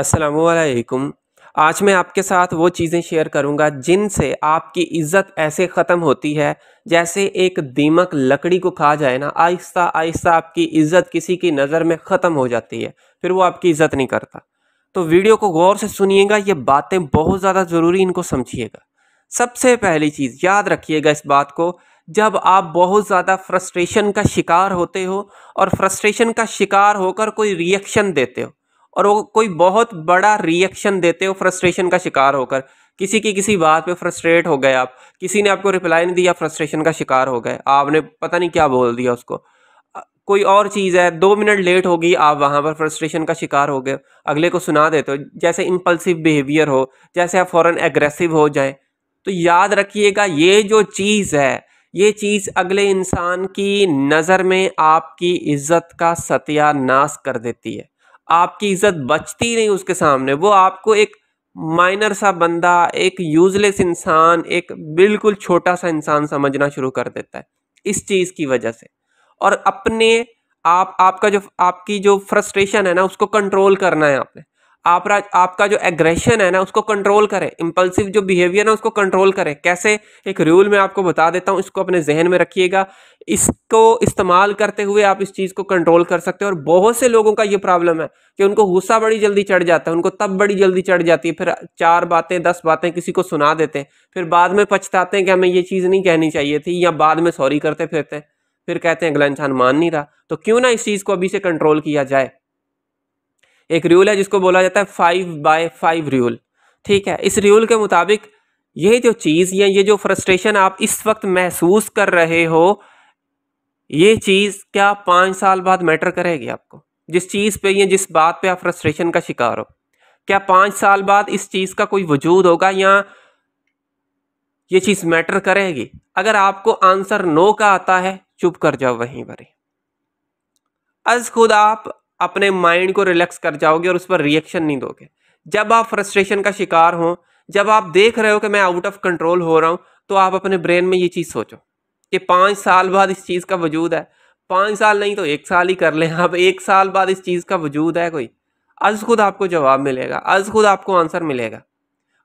असलकुम आज मैं आपके साथ वो चीज़ें शेयर करूंगा जिनसे आपकी इज़्ज़त ऐसे ख़त्म होती है जैसे एक दीमक लकड़ी को खा जाए ना आहिस्ता आहिस्ता आपकी इज़्ज़त किसी की नज़र में ख़त्म हो जाती है फिर वो आपकी इज़्ज़त नहीं करता तो वीडियो को गौर से सुनिएगा ये बातें बहुत ज़्यादा ज़रूरी इनको समझिएगा सबसे पहली चीज़ याद रखिएगा इस बात को जब आप बहुत ज़्यादा फ्रस्ट्रेशन का शिकार होते हो और फ्रस्ट्रेशन का शिकार होकर कोई रिएक्शन देते हो और वो कोई बहुत बड़ा रिएक्शन देते हो फ्रस्ट्रेशन का शिकार होकर किसी की किसी बात पे फ्रस्ट्रेट हो गए आप किसी ने आपको रिप्लाई नहीं दिया फ्रस्ट्रेशन का शिकार हो गए आपने पता नहीं क्या बोल दिया उसको कोई और चीज़ है दो मिनट लेट होगी आप वहाँ पर फ्रस्ट्रेशन का शिकार हो गए अगले को सुना देते हो जैसे इम्पल्सिव बिहेवियर हो जैसे आप फ़ौरन एग्रेसिव हो जाए तो याद रखिएगा ये जो चीज़ है ये चीज़ अगले इंसान की नज़र में आपकी इज़्ज़त का सत्यानाश कर देती है आपकी इज्जत बचती ही नहीं उसके सामने वो आपको एक माइनर सा बंदा एक यूजलेस इंसान एक बिल्कुल छोटा सा इंसान समझना शुरू कर देता है इस चीज़ की वजह से और अपने आप आपका जो आपकी जो फ्रस्ट्रेशन है ना उसको कंट्रोल करना है आपने आप आपका जो एग्रेशन है ना उसको कंट्रोल करें इंपल्सिव जो बिहेवियर है उसको कंट्रोल करें कैसे एक रूल मैं आपको बता देता हूँ इसको अपने जहन में रखिएगा इसको इस्तेमाल करते हुए आप इस चीज़ को कंट्रोल कर सकते हैं और बहुत से लोगों का ये प्रॉब्लम है कि उनको गुस्सा बड़ी जल्दी चढ़ जाता है उनको तब बड़ी जल्दी चढ़ जाती है फिर चार बातें दस बातें किसी को सुना देते हैं फिर बाद में पछताते हैं कि हमें ये चीज़ नहीं कहनी चाहिए थी या बाद में सॉरी करते फिरते फिर कहते हैं अगला इंसान मान नहीं रहा तो क्यों ना इस चीज़ को अभी से कंट्रोल किया जाए एक रूल है जिसको बोला जाता है फाइव बाय फाइव रूल ठीक है इस र्यूल के मुताबिक ये जो चीज़ या ये जो फ्रस्ट्रेशन आप इस वक्त महसूस कर रहे हो ये चीज़ क्या पाँच साल बाद मैटर करेगी आपको जिस चीज़ पे या जिस बात पे आप फ्रस्ट्रेशन का शिकार हो क्या पाँच साल बाद इस चीज़ का कोई वजूद होगा या ये चीज़ मैटर करेगी अगर आपको आंसर नो का आता है चुप कर जाओ वहीं पर अज खुद आप अपने माइंड को रिलैक्स कर जाओगे और उस पर रिएक्शन नहीं दोगे जब आप फ्रस्ट्रेशन का शिकार हो जब आप देख रहे हो कि मैं आउट ऑफ कंट्रोल हो रहा हूँ तो आप अपने ब्रेन में ये चीज़ सोचो कि पाँच साल बाद इस चीज़ का वजूद है पाँच साल नहीं तो एक साल ही कर लें आप एक साल बाद इस चीज़ का वजूद है कोई अज खुद आपको जवाब मिलेगा अज खुद आपको आंसर मिलेगा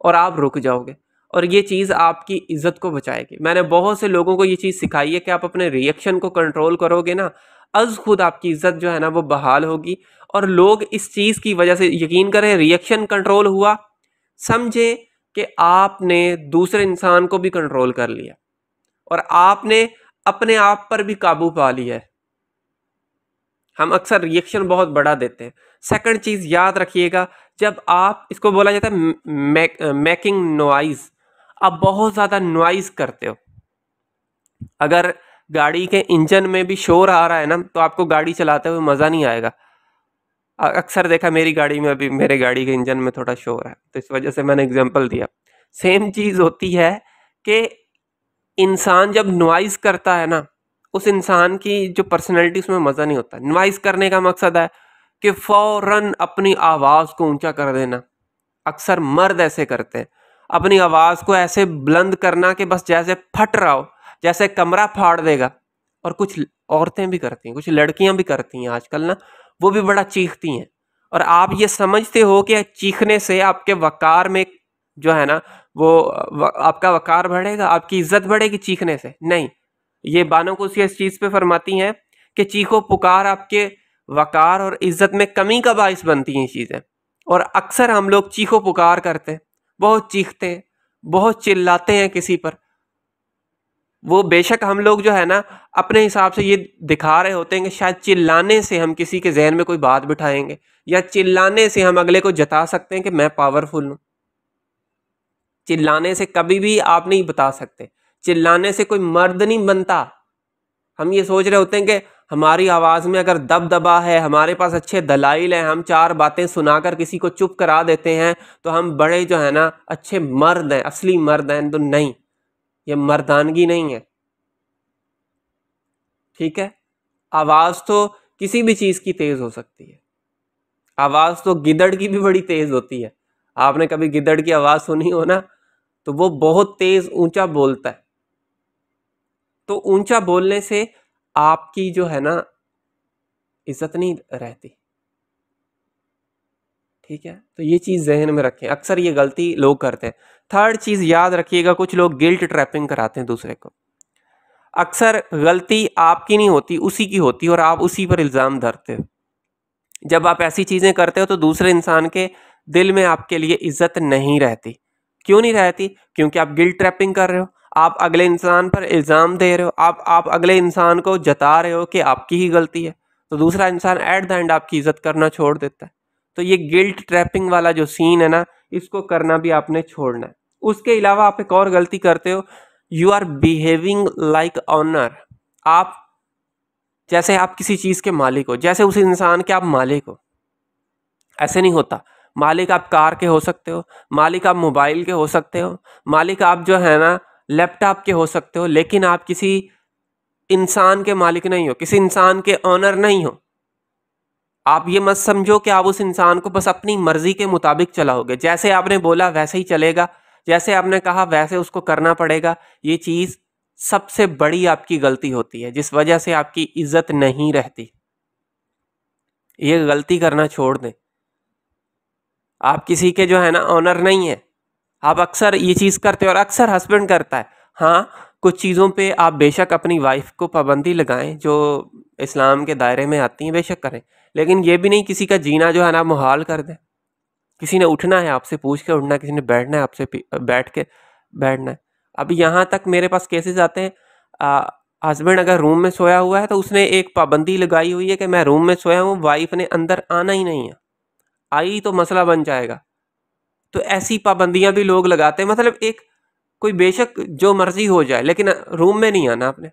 और आप रुक जाओगे और ये चीज़ आपकी इज़्ज़त को बचाएगी मैंने बहुत से लोगों को ये चीज़ सिखाई है कि आप अपने रिएक्शन को कंट्रोल करोगे ना अज़ खुद आपकी इज़्ज़त जो है ना वो बहाल होगी और लोग इस चीज़ की वजह से यकीन करें रिएक्शन कंट्रोल हुआ समझे कि आपने दूसरे इंसान को भी कंट्रोल कर लिया और आपने अपने आप पर भी काबू पा लिया है हम अक्सर रिएक्शन बहुत बड़ा देते हैं सेकंड चीज़ याद रखिएगा जब आप इसको बोला जाता है मेक, मेकिंग नॉइज़ आप बहुत ज़्यादा नॉइज़ करते हो अगर गाड़ी के इंजन में भी शोर आ रहा है ना तो आपको गाड़ी चलाते हुए मज़ा नहीं आएगा अक्सर देखा मेरी गाड़ी में अभी मेरे गाड़ी के इंजन में थोड़ा शोर है तो इस वजह से मैंने एग्जाम्पल दिया सेम चीज़ होती है कि इंसान जब नॉइज़ करता है ना उस इंसान की जो पर्सनैलिटी उसमें मज़ा नहीं होता नॉइज़ करने का मकसद है कि फ़ौर अपनी आवाज़ को ऊंचा कर देना अक्सर मर्द ऐसे करते हैं अपनी आवाज़ को ऐसे बुलंद करना कि बस जैसे फट रहा हो जैसे कमरा फाड़ देगा और कुछ औरतें भी करती हैं कुछ लड़कियां भी करती हैं आजकल ना वो भी बड़ा चीखती हैं और आप ये समझते हो कि चीखने से आपके वकार में जो है ना वो आपका वकार बढ़ेगा आपकी इज्जत बढ़ेगी चीखने से नहीं ये बानो को इस चीज़ पे फरमाती हैं कि चीखो पुकार आपके वकार और इज्जत में कमी का बायस बनती हैं चीज़ें और अक्सर हम लोग चीखो पुकार करते हैं बहुत चीखते हैं बहुत चिल्लाते हैं किसी पर वो बेशक हम लोग जो है ना अपने हिसाब से ये दिखा रहे होते हैं कि शायद चिल्लाने से हम किसी के जहन में कोई बात बिठाएंगे या चिल्लाने से हम अगले को जता सकते हैं कि मैं पावरफुल हूँ चिल्लाने से कभी भी आप नहीं बता सकते चिल्लाने से कोई मर्द नहीं बनता हम ये सोच रहे होते हैं कि हमारी आवाज़ में अगर दब दबा है हमारे पास अच्छे दलाइल हैं हम चार बातें सुनाकर किसी को चुप करा देते हैं तो हम बड़े जो है ना अच्छे मर्द हैं असली मर्द हैं तो नहीं ये मर्दानगी नहीं है ठीक है आवाज़ तो किसी भी चीज़ की तेज़ हो सकती है आवाज़ तो गिदड़ की भी बड़ी तेज़ होती है आपने कभी गिदड़ की आवाज़ सुनी हो ना तो वो बहुत तेज़ ऊंचा बोलता है तो ऊंचा बोलने से आपकी जो है ना इज्जत नहीं रहती ठीक है तो ये चीज़ जहन में रखें अक्सर ये गलती लोग करते हैं थर्ड चीज़ याद रखिएगा कुछ लोग गिल्ट ट्रैपिंग कराते हैं दूसरे को अक्सर गलती आपकी नहीं होती उसी की होती और आप उसी पर इल्ज़ाम धरते हो जब आप ऐसी चीज़ें करते हो तो दूसरे इंसान के दिल में आपके लिए इज्जत नहीं रहती क्यों नहीं रहती क्योंकि आप गिल्ट ट्रैपिंग कर रहे हो आप अगले इंसान पर इल्ज़ाम दे रहे हो आप आप अगले इंसान को जता रहे हो कि आपकी ही गलती है तो दूसरा इंसान ऐट द एंड आपकी इज़्ज़त करना छोड़ देता है तो ये गिल्ट ट्रैपिंग वाला जो सीन है ना इसको करना भी आपने छोड़ना है उसके अलावा आप एक और गलती करते हो you are behaving like owner आप जैसे आप किसी चीज़ के मालिक हो जैसे उस इंसान के आप मालिक हो ऐसे नहीं होता मालिक आप कार के हो सकते हो मालिक आप मोबाइल के हो सकते हो मालिक आप जो है ना लैपटॉप के हो सकते हो लेकिन आप किसी इंसान के मालिक नहीं हो किसी इंसान के ऑनर नहीं हो आप ये मत समझो कि आप उस इंसान को बस अपनी मर्ज़ी के मुताबिक चलाओगे जैसे आपने बोला वैसे ही चलेगा जैसे आपने कहा वैसे उसको करना पड़ेगा ये चीज़ सबसे बड़ी आपकी गलती होती है जिस वजह से आपकी इज्जत नहीं रहती ये गलती करना छोड़ दें आप किसी के जो है ना ऑनर नहीं है आप अक्सर ये चीज़ करते हो और अक्सर हस्बैंड करता है हाँ कुछ चीज़ों पे आप बेशक अपनी वाइफ को पाबंदी लगाएं जो इस्लाम के दायरे में आती हैं बेशक करें लेकिन ये भी नहीं किसी का जीना जो है ना मुहाल कर दें किसी ने उठना है आपसे पूछ के उठना किसी ने बैठना है आपसे बैठ के बैठना है अब यहाँ तक मेरे पास केसेस आते हैं हस्बैंड अगर रूम में सोया हुआ है तो उसने एक पाबंदी लगाई हुई है कि मैं रूम में सोया हूँ वाइफ ने अंदर आना ही नहीं है आई तो मसला बन जाएगा तो ऐसी पाबंदियाँ भी लोग लगाते हैं मतलब एक कोई बेशक जो मर्जी हो जाए लेकिन रूम में नहीं आना आपने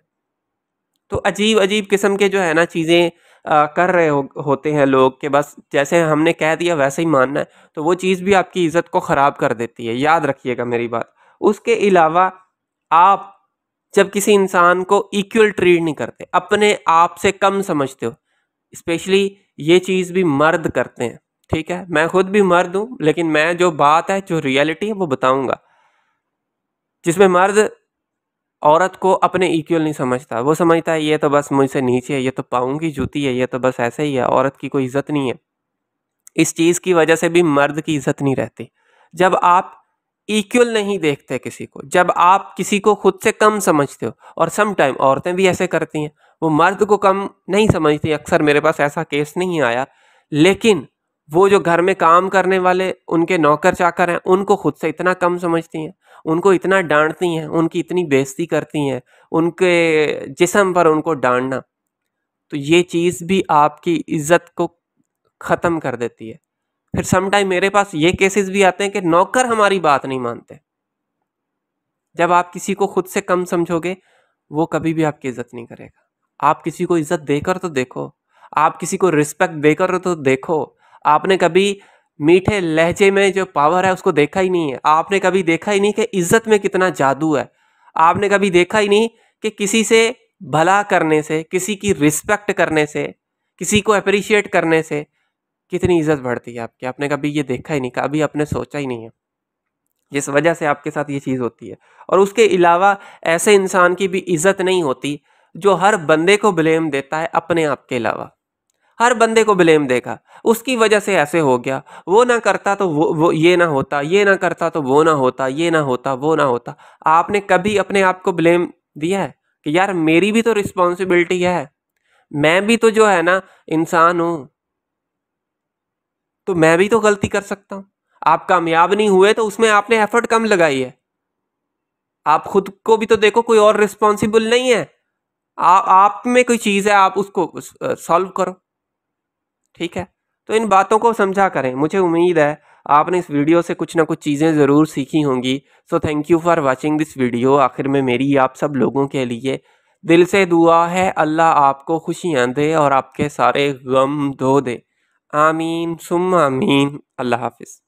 तो अजीब अजीब किस्म के जो है ना चीज़ें आ, कर रहे हो, होते हैं लोग कि बस जैसे हमने कह दिया वैसे ही मानना है तो वो चीज़ भी आपकी इज़्ज़त को ख़राब कर देती है याद रखिएगा मेरी बात उसके अलावा आप जब किसी इंसान को इक्वल ट्रीट नहीं करते अपने आप से कम समझते हो स्पेशली ये चीज़ भी मर्द करते हैं ठीक है मैं खुद भी मर्द हूँ लेकिन मैं जो बात है जो रियलिटी है वो बताऊँगा जिसमें मर्द औरत को अपने इक्वल नहीं समझता वो समझता है ये तो बस मुझसे नीचे है ये तो पाऊँ की जूती है ये तो बस ऐसे ही है औरत की कोई इज्जत नहीं है इस चीज़ की वजह से भी मर्द की इज्जत नहीं रहती जब आप इक्वल नहीं देखते किसी को जब आप किसी को खुद से कम समझते हो और सम टाइम औरतें भी ऐसे करती हैं वो मर्द को कम नहीं समझती अक्सर मेरे पास ऐसा केस नहीं आया लेकिन वो जो घर में काम करने वाले उनके नौकर चाकर हैं उनको खुद से इतना कम समझती हैं उनको इतना डांटती हैं उनकी इतनी बेइज्जती करती हैं उनके जिसम पर उनको डांटना तो ये चीज़ भी आपकी इज्जत को ख़त्म कर देती है फिर समटाइम मेरे पास ये केसेस भी आते हैं कि नौकर हमारी बात नहीं मानते जब आप किसी को खुद से कम समझोगे वो कभी भी आपकी इज्जत नहीं करेगा आप किसी को इज्जत देकर तो देखो आप किसी को रिस्पेक्ट देकर तो देखो आपने कभी मीठे लहजे में जो पावर है उसको देखा ही नहीं है आपने कभी देखा ही नहीं कि इज्जत में कितना जादू है आपने कभी देखा ही नहीं कि किसी से भला करने से किसी की रिस्पेक्ट करने से किसी को अप्रिशिएट करने से कितनी इज्जत बढ़ती है आपकी आपने कभी ये देखा ही नहीं कभी आपने सोचा ही नहीं है जिस वजह से आपके साथ ये चीज़ होती है और उसके अलावा ऐसे इंसान की भी इज्जत नहीं होती जो हर बंदे को ब्लेम देता है अपने आप के अलावा हर बंदे को ब्लेम देगा उसकी वजह से ऐसे हो गया वो ना करता तो वो वो ये ना होता ये ना करता तो वो ना होता ये ना होता वो ना होता आपने कभी अपने आप को ब्लेम दिया है कि यार मेरी भी तो रिस्पॉन्सिबिलिटी है मैं भी तो जो है ना इंसान हूँ तो मैं भी तो गलती कर सकता हूँ आप कामयाब नहीं हुए तो उसमें आपने एफर्ट कम लगाई है आप खुद को भी तो देखो कोई और रिस्पॉन्सिबल नहीं है आ, आप में कोई चीज़ है आप उसको सॉल्व करो ठीक है तो इन बातों को समझा करें मुझे उम्मीद है आपने इस वीडियो से कुछ ना कुछ चीज़ें ज़रूर सीखी होंगी so thank you for watching this video आखिर में मेरी आप सब लोगों के लिए दिल से दुआ है अल्लाह आपको खुशियाँ दे और आपके सारे गम धो दे आमीन सुम आमीन अल्लाह हाफिज़